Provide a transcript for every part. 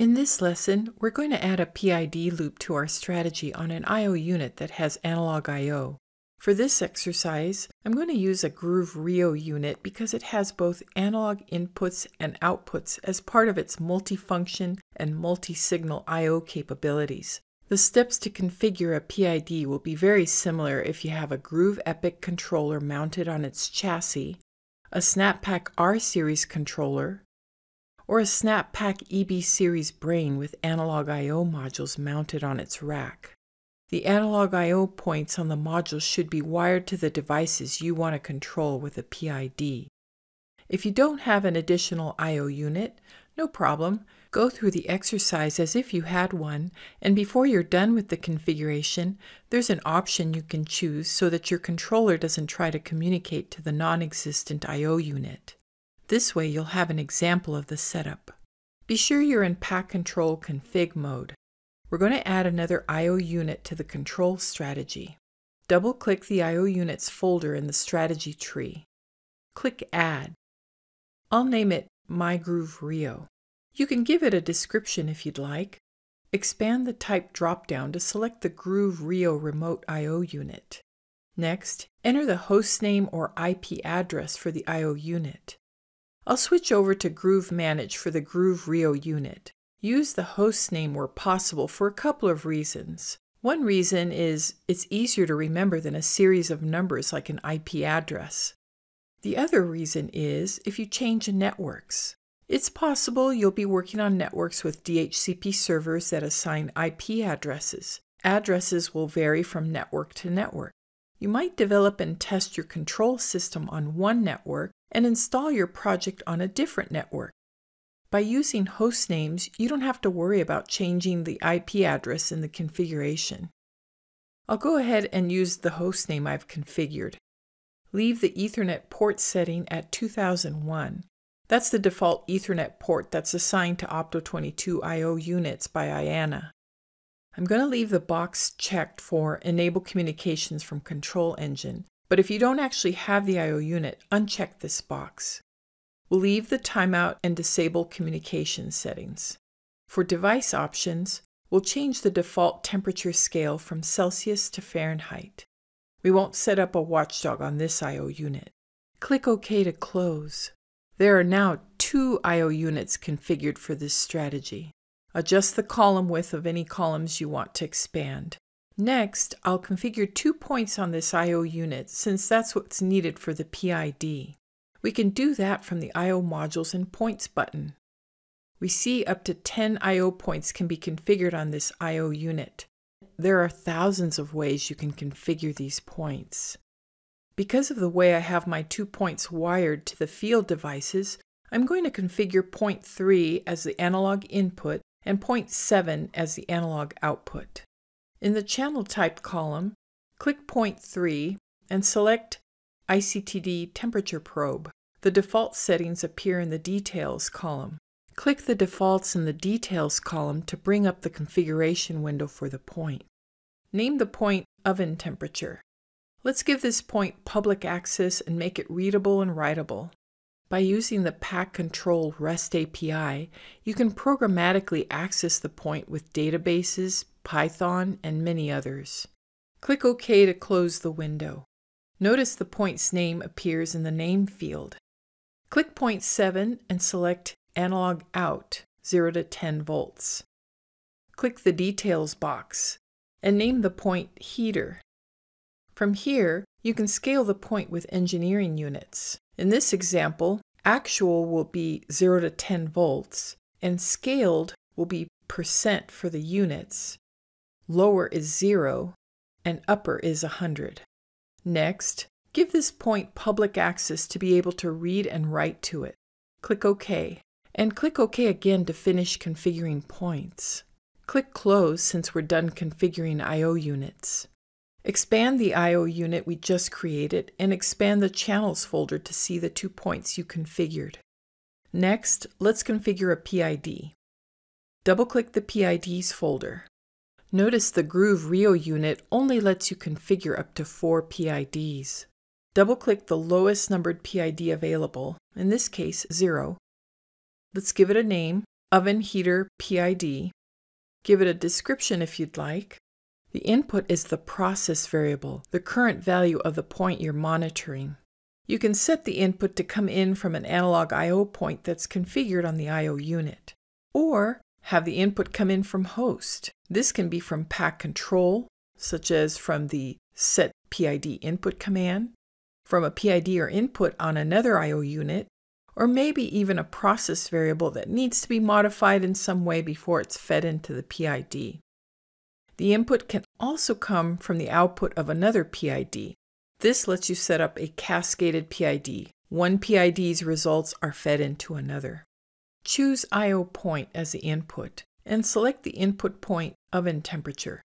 In this lesson, we're going to add a PID loop to our strategy on an I.O. unit that has analog I.O. For this exercise, I'm going to use a Groove Rio unit because it has both analog inputs and outputs as part of its multifunction and multi-signal I.O. capabilities. The steps to configure a PID will be very similar if you have a Groove Epic controller mounted on its chassis, a Snappack R-Series controller, or a Snappack EB series brain with analog I.O. modules mounted on its rack. The analog I.O. points on the module should be wired to the devices you want to control with a PID. If you don't have an additional I.O. unit, no problem. Go through the exercise as if you had one, and before you're done with the configuration, there's an option you can choose so that your controller doesn't try to communicate to the non-existent I.O. unit. This way you'll have an example of the setup. Be sure you're in Pack Control Config mode. We're going to add another I.O. unit to the control strategy. Double-click the I.O. units folder in the strategy tree. Click Add. I'll name it MyGroove Rio. You can give it a description if you'd like. Expand the Type dropdown to select the Groove Rio Remote I.O. unit. Next, enter the hostname or IP address for the I.O. unit. I'll switch over to Groove Manage for the Groove Rio unit. Use the host name where possible for a couple of reasons. One reason is it's easier to remember than a series of numbers like an IP address. The other reason is if you change networks. It's possible you'll be working on networks with DHCP servers that assign IP addresses. Addresses will vary from network to network. You might develop and test your control system on one network and install your project on a different network. By using host names, you don't have to worry about changing the IP address in the configuration. I'll go ahead and use the host name I've configured. Leave the Ethernet port setting at 2001. That's the default Ethernet port that's assigned to Opto22 I.O. units by IANA. I'm going to leave the box checked for Enable Communications from Control Engine, but if you don't actually have the I.O. unit, uncheck this box. We'll leave the timeout and disable communication settings. For device options, we'll change the default temperature scale from Celsius to Fahrenheit. We won't set up a watchdog on this I.O. unit. Click OK to close. There are now two I.O. units configured for this strategy. Adjust the column width of any columns you want to expand. Next, I'll configure two points on this I.O. unit since that's what's needed for the PID. We can do that from the I.O. Modules and Points button. We see up to 10 I.O. points can be configured on this I.O. unit. There are thousands of ways you can configure these points. Because of the way I have my two points wired to the field devices, I'm going to configure point 3 as the analog input and 0.7 as the analog output. In the channel type column, click point 3 and select ICTD temperature probe. The default settings appear in the details column. Click the defaults in the details column to bring up the configuration window for the point. Name the point oven temperature. Let's give this point public access and make it readable and writable. By using the Pack Control REST API, you can programmatically access the point with databases, Python, and many others. Click OK to close the window. Notice the point's name appears in the name field. Click point 7 and select Analog Out 0 to 10 volts. Click the Details box and name the point Heater. From here, you can scale the point with engineering units. In this example, actual will be 0 to 10 volts, and scaled will be percent for the units. Lower is 0, and upper is 100. Next, give this point public access to be able to read and write to it. Click OK, and click OK again to finish configuring points. Click Close since we're done configuring I.O. units. Expand the I.O. unit we just created and expand the Channels folder to see the two points you configured. Next, let's configure a PID. Double-click the PIDs folder. Notice the Groove Rio unit only lets you configure up to four PIDs. Double-click the lowest numbered PID available, in this case 0. Let's give it a name, Oven Heater PID. Give it a description if you'd like, the input is the process variable, the current value of the point you're monitoring. You can set the input to come in from an analog I.O. point that's configured on the I.O. unit, or have the input come in from host. This can be from pack control, such as from the set PID input command, from a PID or input on another I.O. unit, or maybe even a process variable that needs to be modified in some way before it's fed into the PID. The input can also come from the output of another PID. This lets you set up a cascaded PID. One PID's results are fed into another. Choose I.O. point as the input and select the input point oven temperature.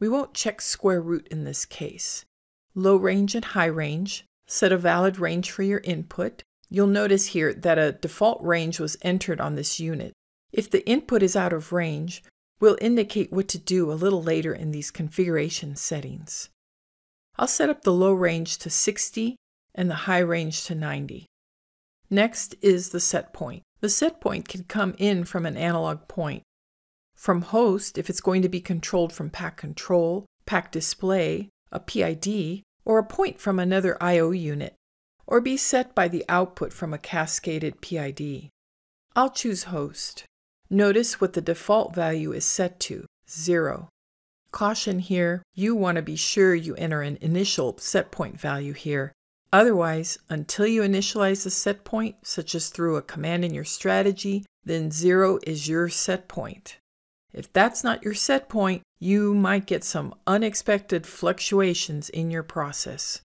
We won't check square root in this case. Low range and high range, set a valid range for your input. You'll notice here that a default range was entered on this unit. If the input is out of range, We'll indicate what to do a little later in these configuration settings. I'll set up the low range to 60 and the high range to 90. Next is the set point. The set point can come in from an analog point. From host, if it's going to be controlled from pack control, pack display, a PID, or a point from another I.O. unit, or be set by the output from a cascaded PID. I'll choose host. Notice what the default value is set to, 0. Caution here, you want to be sure you enter an initial setpoint value here. Otherwise, until you initialize a setpoint, such as through a command in your strategy, then 0 is your setpoint. If that's not your setpoint, you might get some unexpected fluctuations in your process.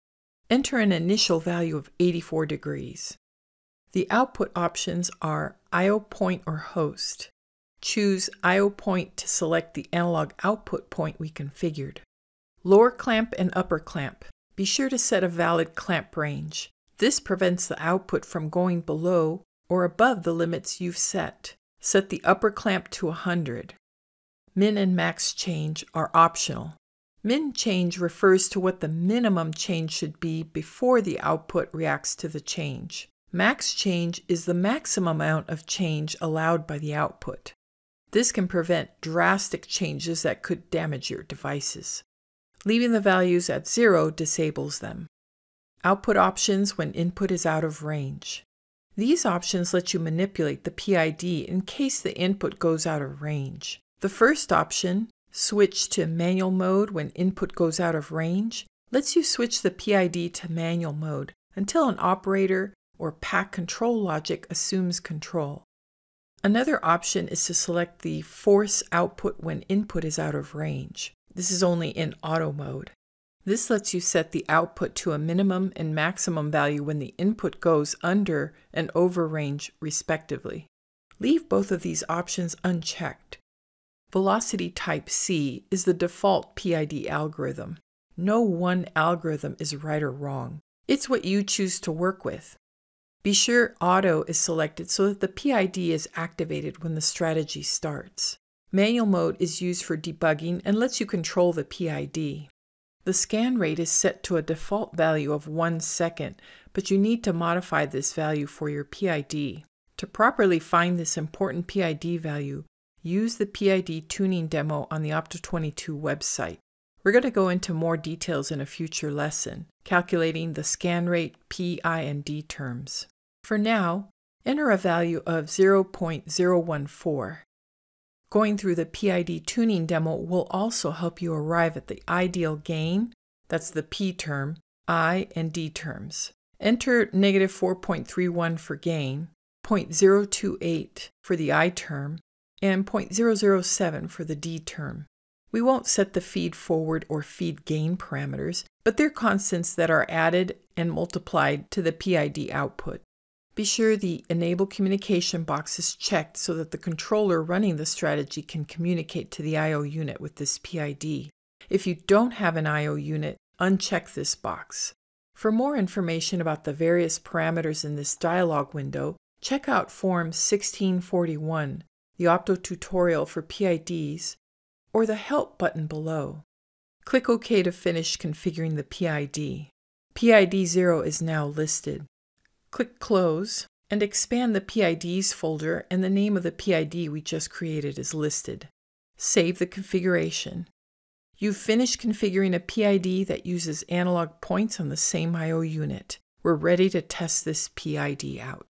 Enter an initial value of 84 degrees. The output options are I.O. point or host. Choose I.O. point to select the analog output point we configured. Lower clamp and upper clamp. Be sure to set a valid clamp range. This prevents the output from going below or above the limits you've set. Set the upper clamp to 100. Min and max change are optional. Min change refers to what the minimum change should be before the output reacts to the change. Max change is the maximum amount of change allowed by the output. This can prevent drastic changes that could damage your devices. Leaving the values at zero disables them. Output options when input is out of range. These options let you manipulate the PID in case the input goes out of range. The first option, switch to manual mode when input goes out of range, lets you switch the PID to manual mode until an operator, or pack control logic assumes control. Another option is to select the force output when input is out of range. This is only in auto mode. This lets you set the output to a minimum and maximum value when the input goes under and over range respectively. Leave both of these options unchecked. Velocity type C is the default PID algorithm. No one algorithm is right or wrong. It's what you choose to work with. Be sure auto is selected so that the PID is activated when the strategy starts. Manual mode is used for debugging and lets you control the PID. The scan rate is set to a default value of 1 second, but you need to modify this value for your PID. To properly find this important PID value, use the PID tuning demo on the Opto22 website. We're going to go into more details in a future lesson, calculating the scan rate P, I, and D terms. For now, enter a value of 0.014. Going through the PID tuning demo will also help you arrive at the ideal gain, that's the P term, I, and D terms. Enter negative 4.31 for gain, 0.028 for the I term, and 0.007 for the D term. We won't set the feed forward or feed gain parameters, but they're constants that are added and multiplied to the PID output. Be sure the Enable Communication box is checked so that the controller running the strategy can communicate to the I.O. unit with this PID. If you don't have an I.O. unit, uncheck this box. For more information about the various parameters in this dialog window, check out Form 1641, the Opto tutorial for PIDs, or the Help button below. Click OK to finish configuring the PID. PID 0 is now listed. Click Close and expand the PIDs folder and the name of the PID we just created is listed. Save the configuration. You've finished configuring a PID that uses analog points on the same I.O. unit. We're ready to test this PID out.